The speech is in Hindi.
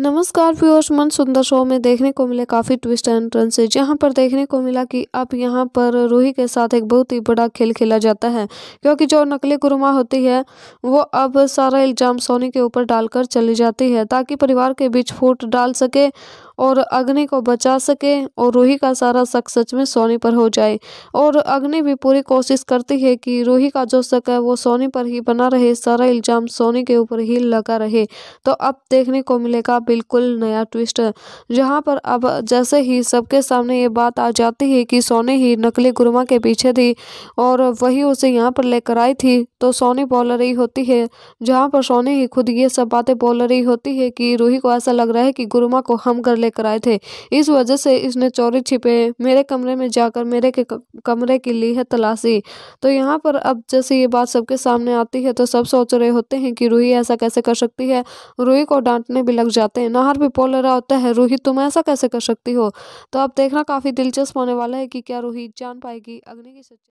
नमस्कार व्यूअर्स मन सुंदर शो में देखने को मिले काफ़ी ट्विस्ट एंड टर्न से जहां पर देखने को मिला कि अब यहां पर रूही के साथ एक बहुत ही बड़ा खेल खेला जाता है क्योंकि जो नकली गुरुमा होती है वो अब सारा इल्ज़ाम सोनी के ऊपर डालकर चली जाती है ताकि परिवार के बीच फूट डाल सके और अग्नि को बचा सके और रूही का सारा शक सच में सोनी पर हो जाए और अग्नि भी पूरी कोशिश करती है कि रूही का जो शक है वो सोनी पर ही बना रहे सारा इल्ज़ाम सोनी के ऊपर ही लगा रहे तो अब देखने को मिलेगा बिल्कुल नया ट्विस्ट जहाँ पर अब जैसे ही सबके सामने ये बात आ जाती है कि सोनी ही नकली गुरुमा के पीछे थी और वही उसे यहाँ पर लेकर आई थी तो सोनी बोल रही होती है जहाँ पर सोनी ही खुद ये सब बातें बोल रही होती है कि रूही को ऐसा लग रहा है कि गुरुमा को हम कर लेकर आए थे इस वजह से इसने चोरी छिपे मेरे कमरे में जाकर मेरे के कमरे की ली है तलाशी तो यहाँ पर अब जैसे ये बात सबके सामने आती है तो सब सोच रहे होते हैं कि रूही ऐसा कैसे कर सकती है रूही को डांटने भी लग जाते हैं नाहर भी बोल रहा होता है रूही तुम ऐसा कैसे कर सकती हो तो अब देखना काफ़ी दिलचस्प होने वाला है कि क्या रूही जान पाएगी अग्नि की सच्चाई